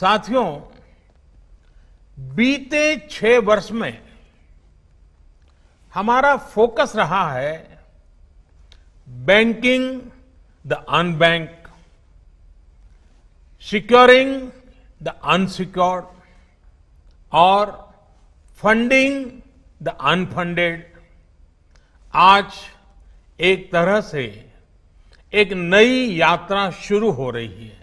साथियों बीते छह वर्ष में हमारा फोकस रहा है banking the unbanked securing the unsecured और फंडिंग द अनफंडेड आज एक तरह से एक नई यात्रा शुरू हो रही है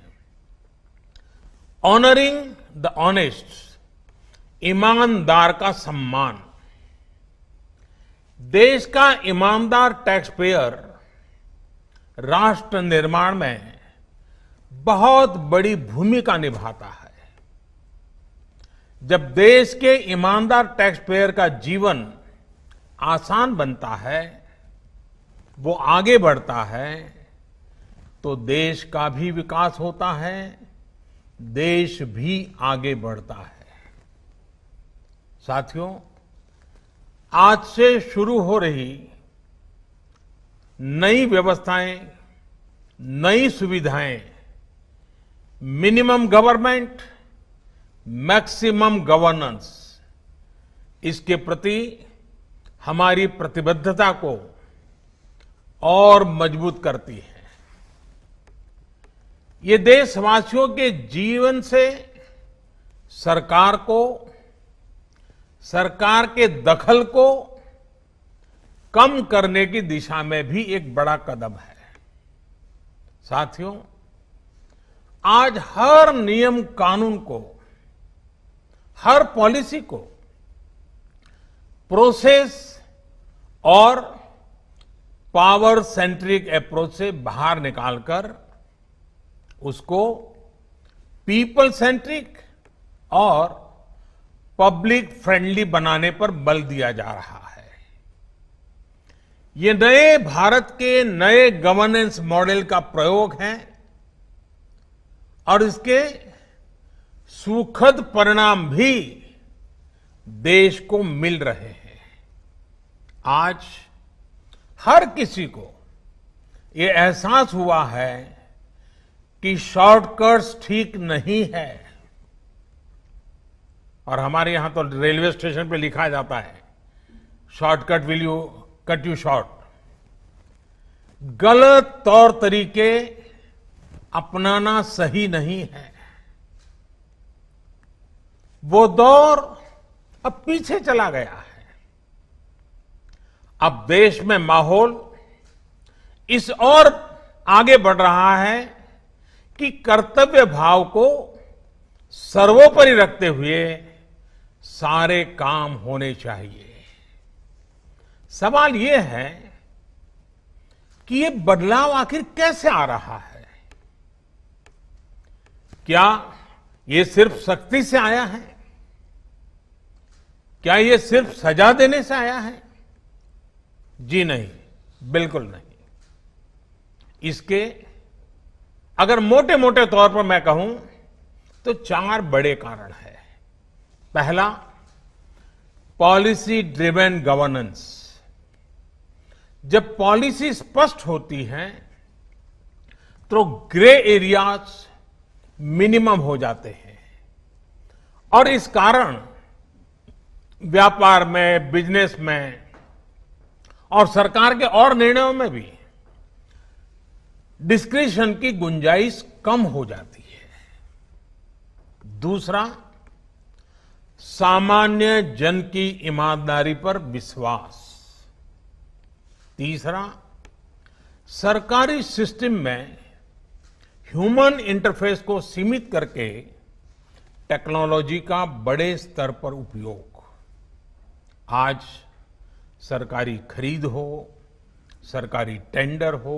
ऑनरिंग द ऑनेस्ट ईमानदार का सम्मान देश का ईमानदार टैक्स पेयर राष्ट्र निर्माण में बहुत बड़ी भूमिका निभाता है जब देश के ईमानदार टैक्स पेयर का जीवन आसान बनता है वो आगे बढ़ता है तो देश का भी विकास होता है देश भी आगे बढ़ता है साथियों आज से शुरू हो रही नई व्यवस्थाएं नई सुविधाएं मिनिमम गवर्नमेंट मैक्सिमम गवर्नेंस इसके प्रति हमारी प्रतिबद्धता को और मजबूत करती है ये देशवासियों के जीवन से सरकार को सरकार के दखल को कम करने की दिशा में भी एक बड़ा कदम है साथियों आज हर नियम कानून को हर पॉलिसी को प्रोसेस और पावर सेंट्रिक अप्रोच से बाहर निकालकर उसको पीपल सेंट्रिक और पब्लिक फ्रेंडली बनाने पर बल दिया जा रहा है ये नए भारत के नए गवर्नेंस मॉडल का प्रयोग है और इसके सुखद परिणाम भी देश को मिल रहे हैं आज हर किसी को ये एहसास हुआ है कि शॉर्टकट्स ठीक नहीं है और हमारे यहां तो रेलवे स्टेशन पे लिखा जाता है shortcut will you cut you short गलत तौर तरीके अपनाना सही नहीं है वो दौर अब पीछे चला गया है अब देश में माहौल इस और आगे बढ़ रहा है कि कर्तव्य भाव को सर्वोपरि रखते हुए सारे काम होने चाहिए सवाल यह है कि यह बदलाव आखिर कैसे आ रहा है क्या यह सिर्फ शक्ति से आया है क्या यह सिर्फ सजा देने से आया है जी नहीं बिल्कुल नहीं इसके अगर मोटे मोटे तौर पर मैं कहूं तो चार बड़े कारण हैं पहला पॉलिसी ड्रिवेन गवर्नेंस जब पॉलिसी स्पष्ट होती है तो ग्रे एरियाज मिनिमम हो जाते हैं और इस कारण व्यापार में बिजनेस में और सरकार के और निर्णयों में भी डिस्क्रिशन की गुंजाइश कम हो जाती है दूसरा सामान्य जन की ईमानदारी पर विश्वास तीसरा सरकारी सिस्टम में ह्यूमन इंटरफेस को सीमित करके टेक्नोलॉजी का बड़े स्तर पर उपयोग आज सरकारी खरीद हो सरकारी टेंडर हो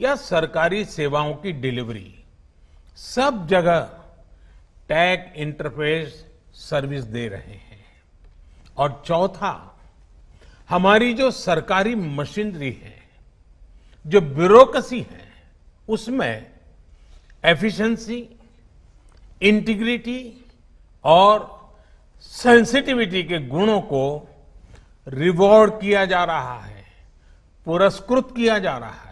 या सरकारी सेवाओं की डिलीवरी सब जगह टैग इंटरफेस सर्विस दे रहे हैं और चौथा हमारी जो सरकारी मशीनरी है जो ब्यूरोक्रेसी है उसमें एफिशिएंसी, इंटीग्रिटी और सेंसिटिविटी के गुणों को रिवॉर्ड किया जा रहा है पुरस्कृत किया जा रहा है